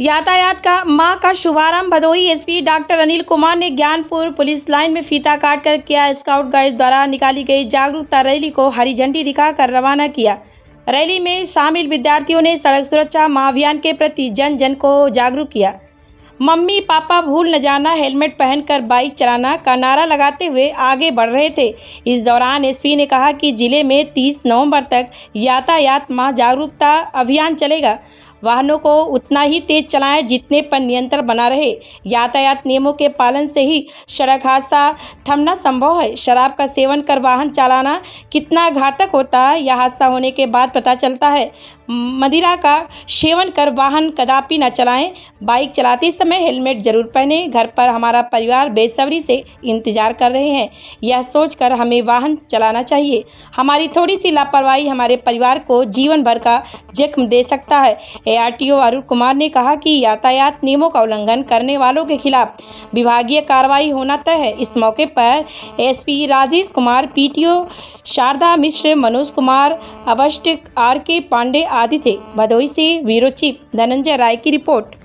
यातायात का माह का शुभारंभ भदोही एसपी डॉक्टर अनिल कुमार ने ज्ञानपुर पुलिस लाइन में फीता काटकर किया स्काउट गाइड द्वारा निकाली गई जागरूकता रैली को हरी झंडी दिखाकर रवाना किया रैली में शामिल विद्यार्थियों ने सड़क सुरक्षा महाअभियान के प्रति जन जन को जागरूक किया मम्मी पापा भूल न जाना हेलमेट पहनकर बाइक चलाना का नारा लगाते हुए आगे बढ़ रहे थे इस दौरान एसपी ने कहा कि जिले में 30 नवंबर तक यातायात माह जागरूकता अभियान चलेगा वाहनों को उतना ही तेज चलाएं जितने पर नियंत्रण बना रहे यातायात नियमों के पालन से ही सड़क हादसा थमना संभव है शराब का सेवन कर वाहन चलाना कितना घातक होता है यह हादसा होने के बाद पता चलता है मदिरा का सेवन कर वाहन कदापि न चलाएं बाइक चलाते समय हेलमेट जरूर पहने घर पर हमारा परिवार बेसब्री से इंतजार कर रहे हैं यह सोचकर हमें वाहन चलाना चाहिए हमारी थोड़ी सी लापरवाही हमारे परिवार को जीवन भर का जख्म दे सकता है एआरटीओ अरुण कुमार ने कहा कि यातायात नियमों का उल्लंघन करने वालों के खिलाफ विभागीय कार्रवाई होना तय है इस मौके पर एसपी राजेश कुमार पीटीओ शारदा मिश्र मनोज कुमार अवस्ट आर के पांडे आदि थे भदोई से ब्यूरो चीफ धनंजय राय की रिपोर्ट